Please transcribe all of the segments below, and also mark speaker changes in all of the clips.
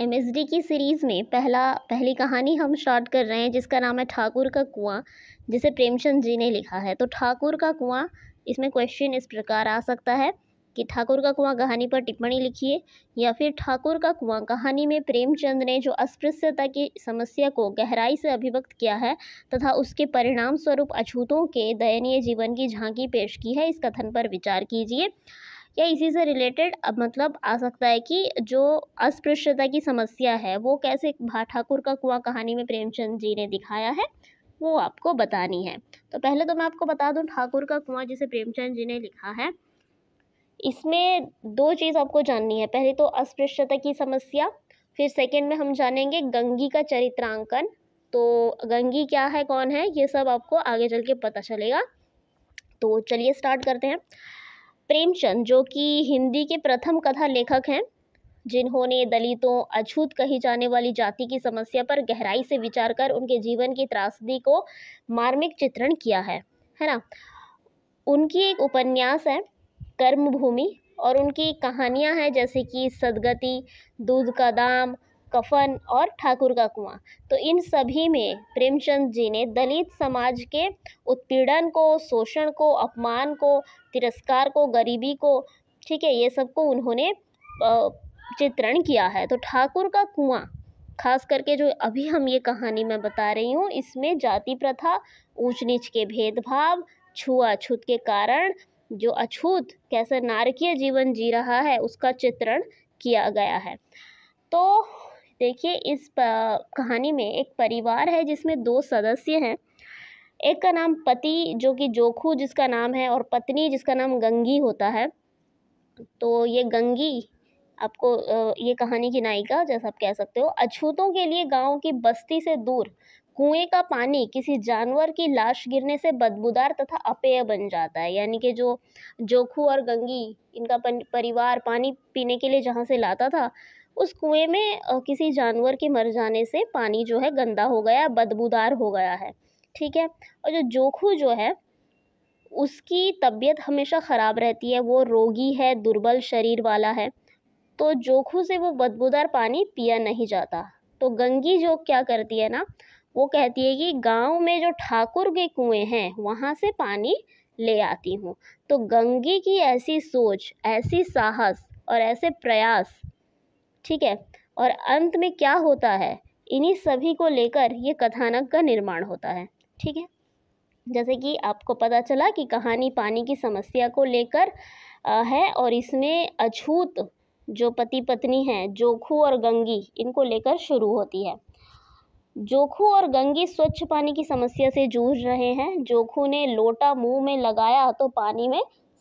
Speaker 1: M की series में पहला पहली कहानी हम स्टार्ट कर रहे हैं जिसका नाम है ठाकुर का कुआं जिसे प्रेमचंद जी ने लिखा है तो ठाकुर का कुआं इसमें क्वेश्चन इस प्रकार आ सकता है कि ठाकुर का कुआं कहानी पर टिप्पणी लिखिए या फिर ठाकुर का कुआं कहानी में प्रेमचंद ने जो अस्पृश्यता की समस्या को गहराई से अभिव्यक्त किया है तथा उसके परिणाम स्वरूप अछूतों के दयनीय जीवन की झांकी पेश की है इस कथन पर विचार कीजिए या इसी से रिलेटेड मतलब आ सकता है कि जो अस्पृश्यता की समस्या है वो कैसे ठाकुर का कुआ कहानी में प्रेमचंद जी ने दिखाया है वो आपको बतानी है तो पहले तो मैं आपको बता दूं ठाकुर का कुआं जिसे प्रेमचंद जी ने लिखा है इसमें दो चीज़ आपको जाननी है पहले तो अस्पृश्यता की समस्या फिर सेकेंड में हम जानेंगे गंगी का चरित्रांकन तो गंगी क्या है कौन है ये सब आपको आगे चल के पता चलेगा तो चलिए स्टार्ट करते हैं प्रेमचंद जो कि हिंदी के प्रथम कथा लेखक हैं जिन्होंने दलितों अछूत कही जाने वाली जाति की समस्या पर गहराई से विचार कर उनके जीवन की त्रासदी को मार्मिक चित्रण किया है है ना उनकी एक उपन्यास है कर्मभूमि और उनकी कहानियां हैं जैसे कि सदगति दूध का दाम कफन और ठाकुर का कुआं तो इन सभी में प्रेमचंद जी ने दलित समाज के उत्पीड़न को शोषण को अपमान को तिरस्कार को गरीबी को ठीक है ये सबको उन्होंने चित्रण किया है तो ठाकुर का कुआं खास करके जो अभी हम ये कहानी मैं बता रही हूँ इसमें जाति प्रथा ऊंच नीच के भेदभाव छुआछूत के कारण जो अछूत कैसे नारकीय जीवन जी रहा है उसका चित्रण किया गया है तो देखिए इस कहानी में एक परिवार है जिसमें दो सदस्य हैं एक का नाम पति जो कि जोखू जिसका नाम है और पत्नी जिसका नाम गंगी होता है तो ये गंगी आपको ये कहानी की नायिका जैसा आप कह सकते हो अछूतों के लिए गांव की बस्ती से दूर कुएं का पानी किसी जानवर की लाश गिरने से बदबूदार तथा अपेय बन जाता है यानी कि जो जोखू और गंगी इनका परिवार पानी पीने के लिए जहाँ से लाता था उस कुएं में किसी जानवर के मर जाने से पानी जो है गंदा हो गया बदबूदार हो गया है ठीक है और जो जोखू जो है उसकी तबीयत हमेशा ख़राब रहती है वो रोगी है दुर्बल शरीर वाला है तो जोखू से वो बदबूदार पानी पिया नहीं जाता तो गंगी जो क्या करती है ना वो कहती है कि गांव में जो ठाकुर के कुएं हैं वहाँ से पानी ले आती हूँ तो गंगी की ऐसी सोच ऐसी साहस और ऐसे प्रयास ठीक है और अंत में क्या होता है इन्हीं सभी को लेकर ये कथानक का निर्माण होता है ठीक है जैसे कि आपको पता चला कि कहानी पानी की समस्या को लेकर है और इसमें अछूत जो पति पत्नी हैं जोखू और गंगी इनको लेकर शुरू होती है जोखू और गंगी स्वच्छ पानी की समस्या से जूझ रहे हैं जोखू ने लोटा मुंह में लगाया तो पानी में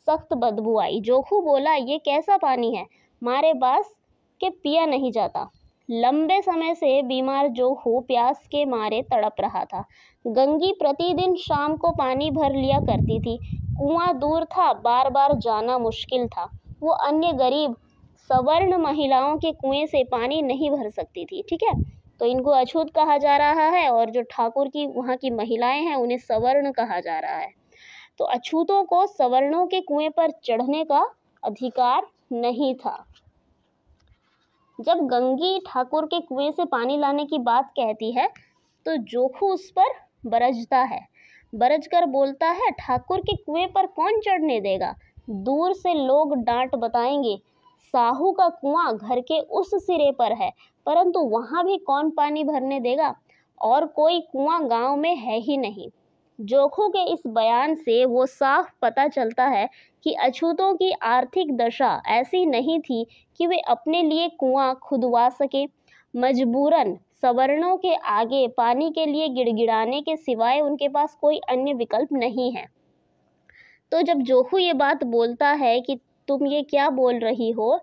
Speaker 1: सख्त बदबू आई जोखू बोला ये कैसा पानी है हमारे पास के पिया नहीं जाता लंबे समय से बीमार जो हो प्यास के मारे तड़प रहा था गंगी प्रतिदिन शाम को पानी भर लिया करती थी कुआं दूर था बार बार जाना मुश्किल था वो अन्य गरीब सवर्ण महिलाओं के कुएं से पानी नहीं भर सकती थी ठीक है तो इनको अछूत कहा जा रहा है और जो ठाकुर की वहाँ की महिलाएं हैं उन्हें सवर्ण कहा जा रहा है तो अछूतों को सवर्णों के कुएं पर चढ़ने का अधिकार नहीं था जब गंगी ठाकुर के कुएं से पानी लाने की बात कहती है तो जोखू उस पर बरजता है बरज कर बोलता है ठाकुर के कुएं पर कौन चढ़ने देगा दूर से लोग डांट बताएंगे साहू का कुआं घर के उस सिरे पर है परंतु वहाँ भी कौन पानी भरने देगा और कोई कुआं गांव में है ही नहीं जोखू के इस बयान से वो साफ पता चलता है कि अछूतों की आर्थिक दशा ऐसी नहीं थी कि वे अपने लिए कुआं खुदवा सके मजबूरन सवर्णों के आगे पानी के लिए गिड़गिड़ाने के सिवाय उनके पास कोई अन्य विकल्प नहीं है तो जब जोहू ये बात बोलता है कि तुम ये क्या बोल रही हो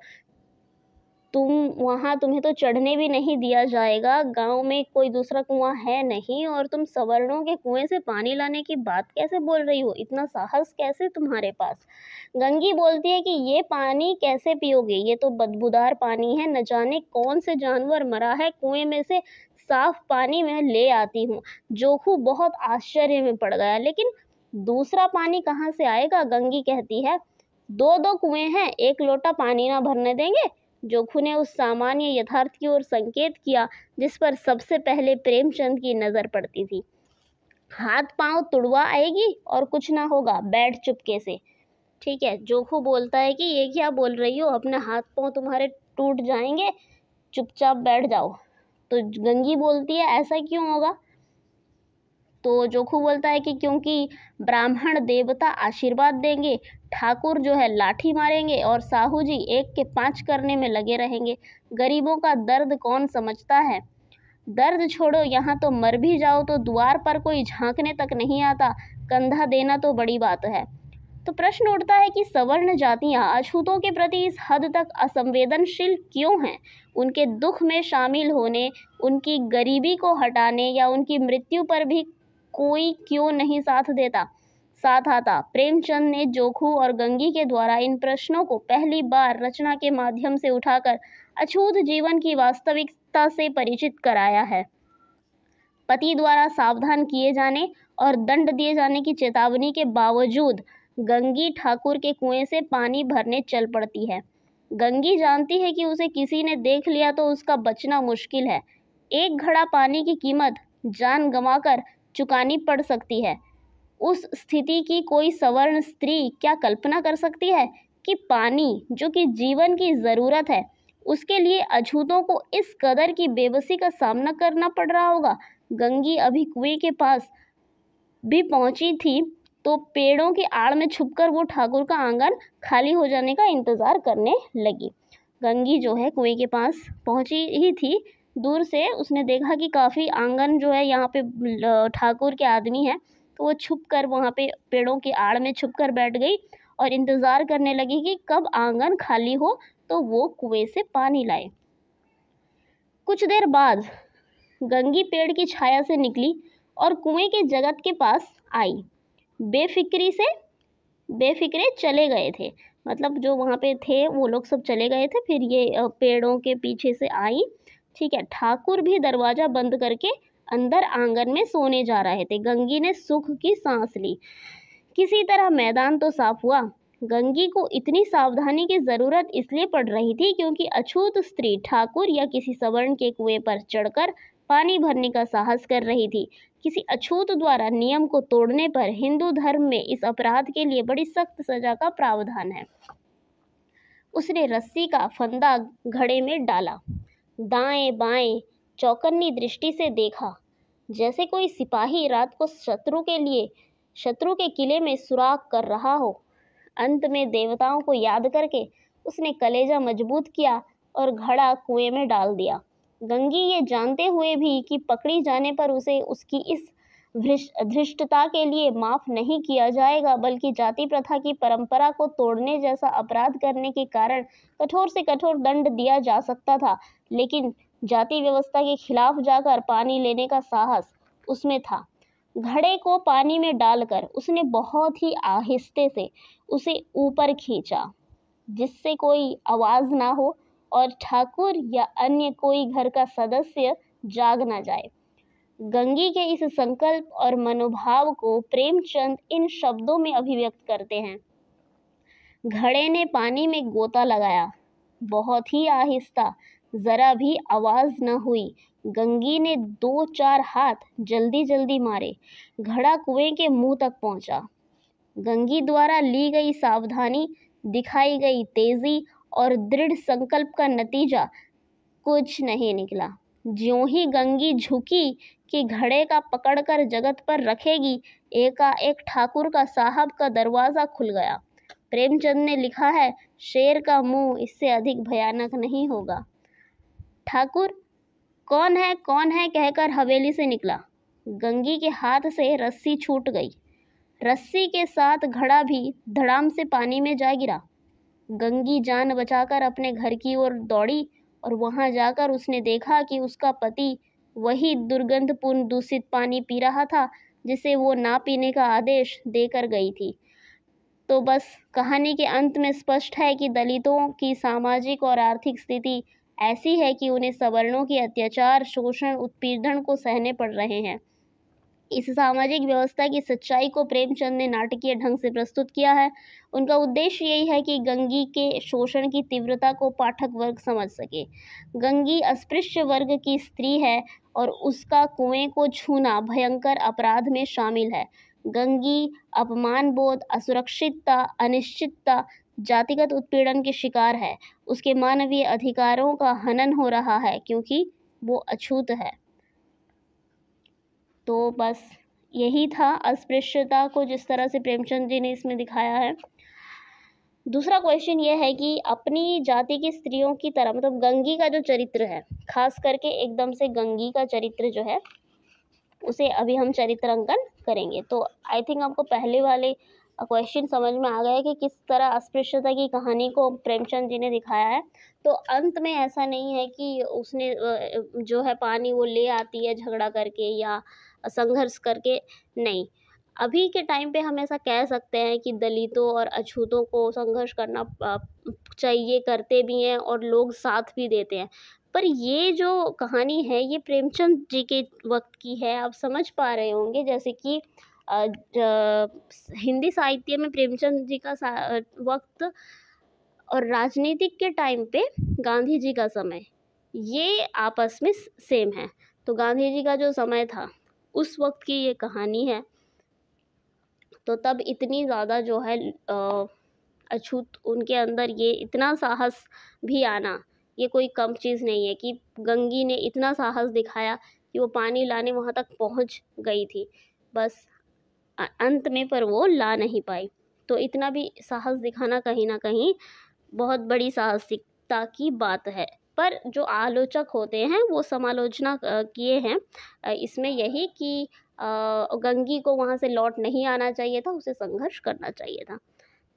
Speaker 1: तुम वहाँ तुम्हें तो चढ़ने भी नहीं दिया जाएगा गांव में कोई दूसरा कुआं है नहीं और तुम सवर्णों के कुएं से पानी लाने की बात कैसे बोल रही हो इतना साहस कैसे तुम्हारे पास गंगी बोलती है कि ये पानी कैसे पियोगे ये तो बदबूदार पानी है न जाने कौन से जानवर मरा है कुएं में से साफ पानी मैं ले आती हूँ जोखू बहुत आश्चर्य में पड़ गया लेकिन दूसरा पानी कहाँ से आएगा गंगी कहती है दो दो कुएं हैं एक लोटा पानी ना भरने देंगे जोखू ने उस सामान्य यथार्थ की ओर संकेत किया जिस पर सबसे पहले प्रेमचंद की नज़र पड़ती थी हाथ पांव तुड़वा आएगी और कुछ ना होगा बैठ चुपके से ठीक है जोखू बोलता है कि ये क्या बोल रही हो अपने हाथ पांव तुम्हारे टूट जाएंगे चुपचाप बैठ जाओ तो गंगी बोलती है ऐसा क्यों होगा तो जोखू बोलता है कि क्योंकि ब्राह्मण देवता आशीर्वाद देंगे ठाकुर जो है लाठी मारेंगे और साहू जी एक के पाँच करने में लगे रहेंगे गरीबों का दर्द कौन समझता है दर्द छोड़ो यहाँ तो मर भी जाओ तो द्वार पर कोई झांकने तक नहीं आता कंधा देना तो बड़ी बात है तो प्रश्न उठता है कि सवर्ण जातियाँ अछूतों के प्रति इस हद तक असंवेदनशील क्यों हैं उनके दुख में शामिल होने उनकी गरीबी को हटाने या उनकी मृत्यु पर भी कोई क्यों नहीं साथ देता साथ आता प्रेमचंद ने जोखू और गंगी के द्वारा इन प्रश्नों को पहली बार रचना के माध्यम से उठाकर अछूत जीवन की वास्तविकता से परिचित कराया है पति द्वारा सावधान किए जाने और दंड दिए जाने की चेतावनी के बावजूद गंगी ठाकुर के कुएं से पानी भरने चल पड़ती है गंगी जानती है कि उसे किसी ने देख लिया तो उसका बचना मुश्किल है एक घड़ा पानी की कीमत जान गंवाकर चुकानी पड़ सकती है उस स्थिति की कोई सवर्ण स्त्री क्या कल्पना कर सकती है कि पानी जो कि जीवन की ज़रूरत है उसके लिए अछूतों को इस कदर की बेबसी का सामना करना पड़ रहा होगा गंगी अभी कुएं के पास भी पहुंची थी तो पेड़ों की आड़ में छुपकर वो ठाकुर का आंगन खाली हो जाने का इंतज़ार करने लगी गंगी जो है कुएं के पास पहुंची ही थी दूर से उसने देखा कि काफ़ी आंगन जो है यहाँ पे ठाकुर के आदमी हैं तो वो छुप कर वहाँ पे पेड़ों की आड़ में छुप कर बैठ गई और इंतज़ार करने लगी कि कब आंगन खाली हो तो वो कुएं से पानी लाए कुछ देर बाद गंगी पेड़ की छाया से निकली और कुएं के जगत के पास आई बेफिक्री से बेफिक्रे चले गए थे मतलब जो वहाँ पे थे वो लोग सब चले गए थे फिर ये पेड़ों के पीछे से आई ठीक है ठाकुर भी दरवाजा बंद करके अंदर आंगन में सोने जा रहे थे गंगी ने सुख की सांस ली किसी तरह मैदान तो साफ हुआ गंगी को इतनी सावधानी की ज़रूरत इसलिए पड़ रही थी क्योंकि अछूत स्त्री ठाकुर या किसी सवर्ण के कुएं पर चढ़कर पानी भरने का साहस कर रही थी किसी अछूत द्वारा नियम को तोड़ने पर हिंदू धर्म में इस अपराध के लिए बड़ी सख्त सजा का प्रावधान है उसने रस्सी का फंदा घड़े में डाला दाएं बाएं चौकन्नी दृष्टि से देखा जैसे कोई सिपाही रात को शत्रु के लिए शत्रु के किले में सुराख कर रहा हो अंत में देवताओं को याद करके उसने कलेजा मजबूत किया और घड़ा कुएं में डाल दिया गंगी ये जानते हुए भी कि पकड़ी जाने पर उसे उसकी इस धृष्टता के लिए माफ नहीं किया जाएगा बल्कि जाति प्रथा की परंपरा को तोड़ने जैसा अपराध करने के कारण कठोर से कठोर दंड दिया जा सकता था लेकिन जाति व्यवस्था के खिलाफ जाकर पानी लेने का साहस उसमें था घड़े को पानी में डालकर उसने बहुत ही आहिस्ते से उसे ऊपर खींचा जिससे कोई आवाज़ ना हो और ठाकुर या अन्य कोई घर का सदस्य जाग ना जाए गंगी के इस संकल्प और मनोभाव को प्रेमचंद इन शब्दों में अभिव्यक्त करते हैं घड़े ने पानी में गोता लगाया बहुत ही आहिस्ता ज़रा भी आवाज़ न हुई गंगी ने दो चार हाथ जल्दी जल्दी मारे घड़ा कुएं के मुंह तक पहुंचा। गंगी द्वारा ली गई सावधानी दिखाई गई तेजी और दृढ़ संकल्प का नतीजा कुछ नहीं निकला ज्यों ही गंगी झुकी कि घड़े का पकड़कर जगत पर रखेगी एकाएक ठाकुर का साहब का दरवाज़ा खुल गया प्रेमचंद ने लिखा है शेर का मुंह इससे अधिक भयानक नहीं होगा ठाकुर कौन है कौन है कहकर हवेली से निकला गंगी के हाथ से रस्सी छूट गई रस्सी के साथ घड़ा भी धड़ाम से पानी में जा गिरा गंगी जान बचाकर अपने घर की ओर दौड़ी और वहां जाकर उसने देखा कि उसका पति वही दुर्गंधपूर्ण दूषित पानी पी रहा था जिसे वो ना पीने का आदेश देकर गई थी तो बस कहानी के अंत में स्पष्ट है कि दलितों की सामाजिक और आर्थिक स्थिति ऐसी है कि उन्हें सवर्णों के अत्याचार शोषण उत्पीड़न को सहने पड़ रहे हैं इस सामाजिक व्यवस्था की सच्चाई को प्रेमचंद ने नाटकीय ढंग से प्रस्तुत किया है उनका उद्देश्य यही है कि गंगी के शोषण की तीव्रता को पाठक वर्ग समझ सके गंगी अस्पृश्य वर्ग की स्त्री है और उसका कुएं को छूना भयंकर अपराध में शामिल है गंगी अपमान बोध असुरक्षितता अनिश्चितता जातिगत उत्पीड़न के शिकार है उसके मानवीय अधिकारों का हनन हो रहा है क्योंकि वो अछूत है तो बस यही था अस्पृश्यता को जिस तरह से प्रेमचंद जी ने इसमें दिखाया है दूसरा क्वेश्चन यह है कि अपनी जाति की स्त्रियों की तरह मतलब गंगी का जो चरित्र है खास करके एकदम से गंगी का चरित्र जो है उसे अभी हम चरित्रांकन करेंगे तो आई थिंक आपको पहले वाले क्वेश्चन समझ में आ गया कि किस तरह अस्पृश्यता की कहानी को प्रेमचंद जी ने दिखाया है तो अंत में ऐसा नहीं है कि उसने जो है पानी वो ले आती है झगड़ा करके या संघर्ष करके नहीं अभी के टाइम पे हम ऐसा कह सकते हैं कि दलितों और अछूतों को संघर्ष करना चाहिए करते भी हैं और लोग साथ भी देते हैं पर ये जो कहानी है ये प्रेमचंद जी के वक्त की है आप समझ पा रहे होंगे जैसे कि हिंदी साहित्य में प्रेमचंद जी का वक्त और राजनीतिक के टाइम पे गांधी जी का समय ये आपस में सेम है तो गांधी जी का जो समय था उस वक्त की ये कहानी है तो तब इतनी ज़्यादा जो है अछूत उनके अंदर ये इतना साहस भी आना ये कोई कम चीज़ नहीं है कि गंगी ने इतना साहस दिखाया कि वो पानी लाने वहाँ तक पहुँच गई थी बस अंत में पर वो ला नहीं पाई तो इतना भी साहस दिखाना कहीं ना कहीं बहुत बड़ी साहसिकता की बात है पर जो आलोचक होते हैं वो समालोचना किए हैं इसमें यही कि गंगी को वहाँ से लौट नहीं आना चाहिए था उसे संघर्ष करना चाहिए था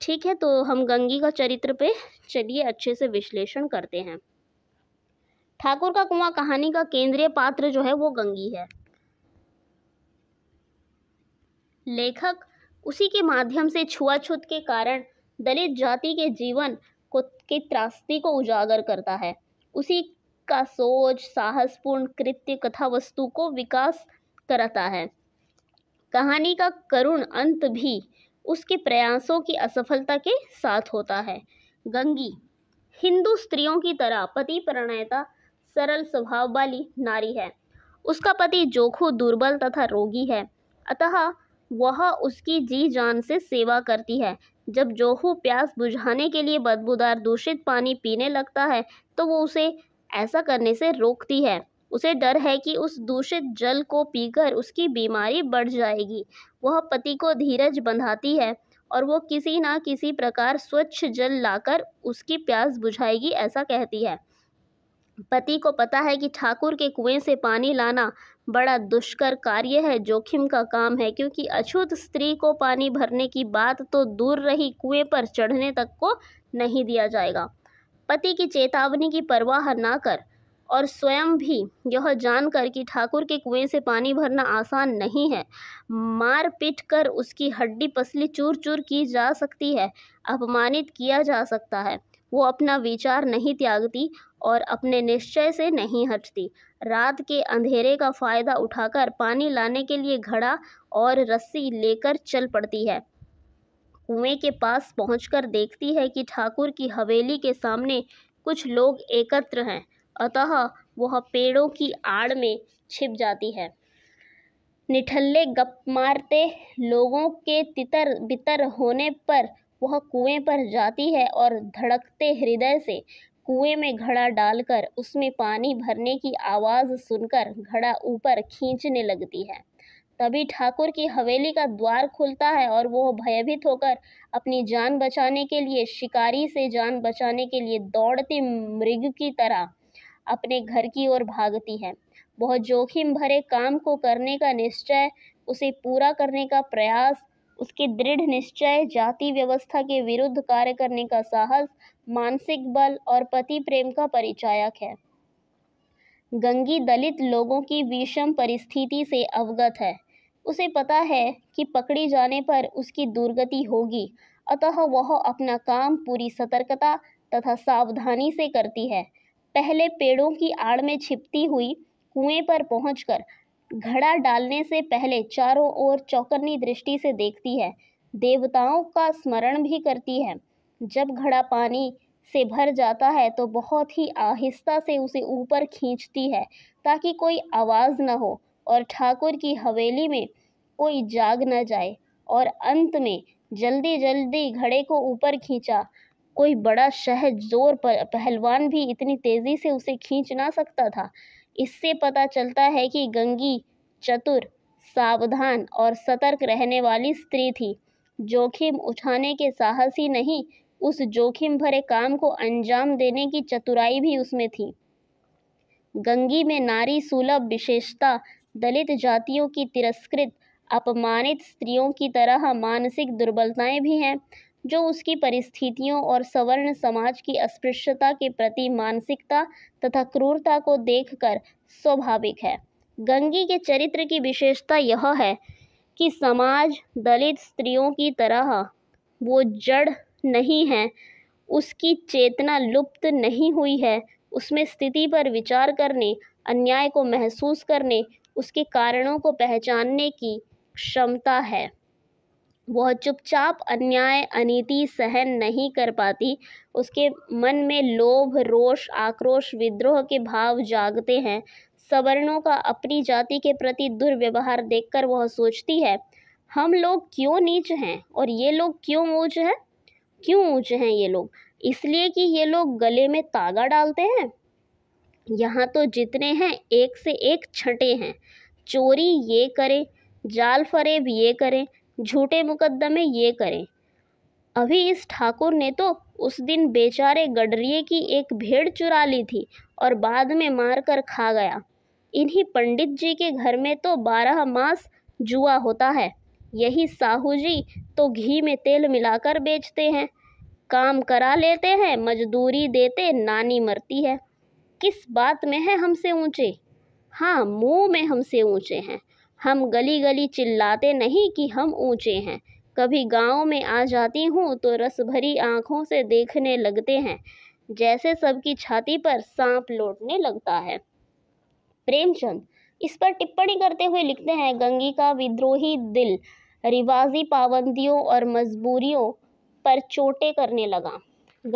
Speaker 1: ठीक है तो हम गंगी का चरित्र पे चलिए अच्छे से विश्लेषण करते हैं ठाकुर का कुआं कहानी का केंद्रीय पात्र जो है वो गंगी है लेखक उसी के माध्यम से छुआछूत के कारण दलित जाति के जीवन को के त्रासदी को उजागर करता है उसी का सोच साहसपूर्ण कृत्य कथा वस्तु को विकास कराता है कहानी का करुण अंत भी उसके प्रयासों की असफलता के साथ होता है गंगी हिंदू स्त्रियों की तरह पति प्रणयता सरल स्वभाव वाली नारी है उसका पति जोखू दुर्बल तथा रोगी है अतः वह उसकी जी जान से सेवा करती है जब जोहू प्यास बुझाने के लिए बदबूदार दूषित पानी पीने लगता है तो वो उसे ऐसा करने से रोकती है उसे डर है कि उस दूषित जल को पीकर उसकी बीमारी बढ़ जाएगी वह पति को धीरज बंधाती है और वो किसी ना किसी प्रकार स्वच्छ जल लाकर उसकी प्यास बुझाएगी ऐसा कहती है पति को पता है कि ठाकुर के कुएं से पानी लाना बड़ा दुष्कर कार्य है जोखिम का काम है क्योंकि अछूत स्त्री को पानी भरने की बात तो दूर रही कुएं पर चढ़ने तक को नहीं दिया जाएगा पति की चेतावनी की परवाह ना कर और स्वयं भी यह जानकर कि ठाकुर के कुएं से पानी भरना आसान नहीं है मार पीट कर उसकी हड्डी पसली चूर चूर की जा सकती है अपमानित किया जा सकता है वो अपना विचार नहीं त्यागती और अपने निश्चय से नहीं हटती रात के अंधेरे का फ़ायदा उठाकर पानी लाने के लिए घड़ा और रस्सी लेकर चल पड़ती है कुएं के पास पहुंचकर देखती है कि ठाकुर की हवेली के सामने कुछ लोग एकत्र हैं अतः वह पेड़ों की आड़ में छिप जाती है निठल्ले गप मारते लोगों के तितर बितर होने पर वह कुएं पर जाती है और धड़कते हृदय से कुएं में घड़ा डालकर उसमें पानी भरने की आवाज़ सुनकर घड़ा ऊपर खींचने लगती है तभी ठाकुर की हवेली का द्वार खुलता है और वह भयभीत होकर अपनी जान बचाने के लिए शिकारी से जान बचाने के लिए दौड़ती मृग की तरह अपने घर की ओर भागती है बहुत जोखिम भरे काम को करने का निश्चय उसे पूरा करने का प्रयास उसके दृढ़ निश्चय जाति व्यवस्था के विरुद्ध कार्य करने का साहस मानसिक बल और पति प्रेम का परिचायक है गंगी दलित लोगों की विषम परिस्थिति से अवगत है उसे पता है कि पकड़ी जाने पर उसकी दुर्गति होगी अतः वह अपना काम पूरी सतर्कता तथा सावधानी से करती है पहले पेड़ों की आड़ में छिपती हुई कुएं पर पहुंचकर घड़ा डालने से पहले चारों ओर चौकन्नी दृष्टि से देखती है देवताओं का स्मरण भी करती है जब घड़ा पानी से भर जाता है तो बहुत ही आहिस्ता से उसे ऊपर खींचती है ताकि कोई आवाज़ न हो और ठाकुर की हवेली में कोई जाग न जाए और अंत में जल्दी जल्दी घड़े को ऊपर खींचा कोई बड़ा शह जोर पर पहलवान भी इतनी तेज़ी से उसे खींच ना सकता था इससे पता चलता है कि गंगी चतुर सावधान और सतर्क रहने वाली स्त्री थी जोखिम उठाने के साहस ही नहीं उस जोखिम भरे काम को अंजाम देने की चतुराई भी उसमें थी गंगी में नारी सुलभ विशेषता दलित जातियों की तिरस्कृत अपमानित स्त्रियों की तरह मानसिक दुर्बलताएं भी हैं जो उसकी परिस्थितियों और सवर्ण समाज की अस्पृश्यता के प्रति मानसिकता तथा क्रूरता को देखकर स्वाभाविक है गंगी के चरित्र की विशेषता यह है कि समाज दलित स्त्रियों की तरह वो जड़ नहीं है उसकी चेतना लुप्त नहीं हुई है उसमें स्थिति पर विचार करने अन्याय को महसूस करने उसके कारणों को पहचानने की क्षमता है वह चुपचाप अन्याय अनीति सहन नहीं कर पाती उसके मन में लोभ रोष आक्रोश विद्रोह के भाव जागते हैं सवर्णों का अपनी जाति के प्रति दुर्व्यवहार देखकर वह सोचती है हम लोग क्यों नीच हैं और ये लोग क्यों ऊँच हैं क्यों ऊँच हैं ये लोग इसलिए कि ये लोग गले में तागा डालते हैं यहाँ तो जितने हैं एक से एक छटे हैं चोरी ये करें जाल फरेब ये करें झूठे मुकदमे ये करें अभी इस ठाकुर ने तो उस दिन बेचारे गडरिए की एक भेड़ चुरा ली थी और बाद में मार कर खा गया इन्हीं पंडित जी के घर में तो बारह मास जुआ होता है यही साहू जी तो घी में तेल मिलाकर बेचते हैं काम करा लेते हैं मजदूरी देते नानी मरती है किस बात में है हमसे ऊंचे हाँ मुंह में हमसे ऊंचे हैं हम गली गली चिल्लाते नहीं कि हम ऊंचे हैं कभी गांव में आ जाती हूँ तो रस भरी आँखों से देखने लगते हैं जैसे सबकी छाती पर सांप लौटने लगता है प्रेमचंद इस पर टिप्पणी करते हुए लिखते हैं गंगी का विद्रोही दिल रिवाजी पाबंदियों और मजबूरियों पर चोटें करने लगा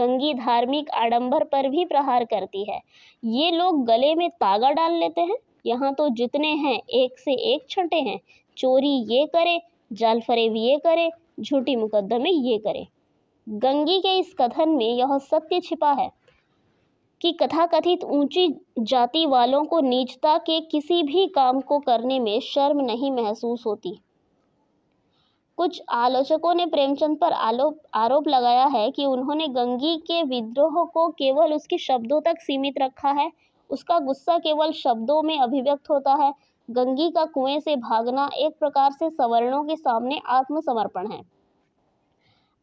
Speaker 1: गंगी धार्मिक आडंबर पर भी प्रहार करती है ये लोग गले में तागा डाल लेते हैं यहाँ तो जितने हैं एक से एक छंटे हैं चोरी ये करे जाल फरेब ये करे झूठी मुकदमे ये करे गंगी के इस कथन में यह सत्य छिपा है कि कथाकथित ऊंची जाति वालों को नीचता के किसी भी काम को करने में शर्म नहीं महसूस होती कुछ आलोचकों ने प्रेमचंद पर आलोप आरोप लगाया है कि उन्होंने गंगी के विद्रोह को केवल उसके शब्दों तक सीमित रखा है उसका गुस्सा केवल शब्दों में अभिव्यक्त होता है गंगी का कुएं से भागना एक प्रकार से सवर्णों के सामने आत्मसमर्पण है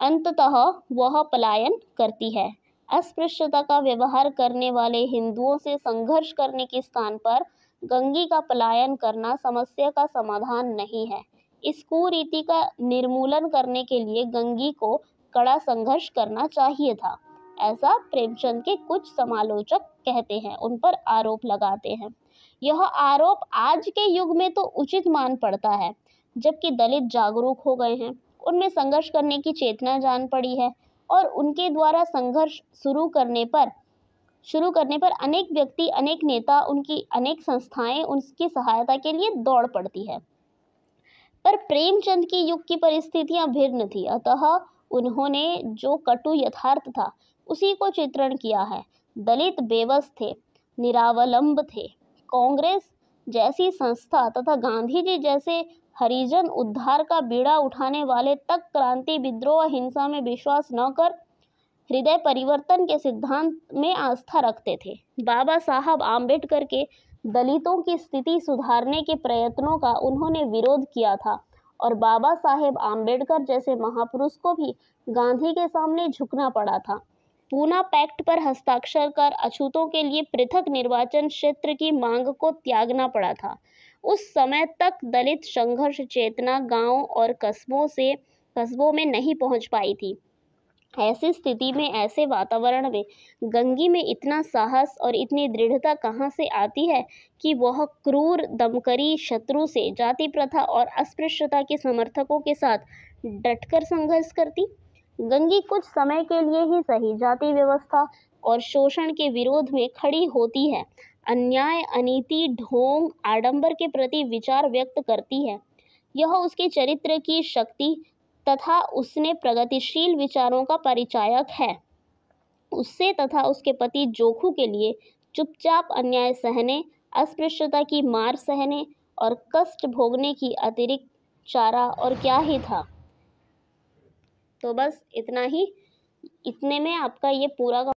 Speaker 1: अंततः वह पलायन करती है अस्पृश्यता का व्यवहार करने वाले हिंदुओं से संघर्ष करने के स्थान पर गंगी का पलायन करना समस्या का समाधान नहीं है इस कुरीति का निर्मूलन करने के लिए गंगी को कड़ा संघर्ष करना चाहिए था ऐसा प्रेमचंद के कुछ समालोचक कहते हैं उन पर आरोप लगाते हैं यह आरोप आज के युग में तो उचित मान पड़ता है जबकि दलित जागरूक हो गए हैं उनमें संघर्ष करने की चेतना जान पड़ी है और उनके द्वारा संघर्ष शुरू करने पर शुरू करने पर अनेक व्यक्ति अनेक नेता उनकी अनेक संस्थाएं उनकी सहायता के लिए दौड़ पड़ती है पर प्रेमचंद की युग की परिस्थितियां भिन्न थी अतः उन्होंने जो कटु यथार्थ था उसी को चित्रण किया है दलित बेबस थे निरावलंब थे कांग्रेस जैसी संस्था तथा गांधी जी जैसे हरिजन उद्धार का बीड़ा उठाने वाले तक क्रांति विद्रोह और हिंसा में विश्वास न कर हृदय परिवर्तन के सिद्धांत में आस्था रखते थे बाबा साहब आम्बेडकर के दलितों की स्थिति सुधारने के प्रयत्नों का उन्होंने विरोध किया था और बाबा साहेब आम्बेडकर जैसे महापुरुष को भी गांधी के सामने झुकना पड़ा था पूना पैक्ट पर हस्ताक्षर कर अछूतों के लिए पृथक निर्वाचन क्षेत्र की मांग को त्यागना पड़ा था उस समय तक दलित संघर्ष चेतना गांव और कस्बों से कस्बों में नहीं पहुंच पाई थी ऐसी स्थिति में ऐसे वातावरण में गंगी में इतना साहस और इतनी दृढ़ता कहाँ से आती है कि वह क्रूर दमकरी शत्रु से जाति प्रथा और अस्पृश्यता के समर्थकों के साथ डटकर संघर्ष करती गंगी कुछ समय के लिए ही सही जाति व्यवस्था और शोषण के विरोध में खड़ी होती है अन्याय अनीति ढोंग आडंबर के प्रति विचार व्यक्त करती है यह उसके चरित्र की शक्ति तथा उसने प्रगतिशील विचारों का परिचायक है उससे तथा उसके पति जोखू के लिए चुपचाप अन्याय सहने अस्पृश्यता की मार सहने और कष्ट भोगने की अतिरिक्त चारा और क्या ही था तो बस इतना ही इतने में आपका ये पूरा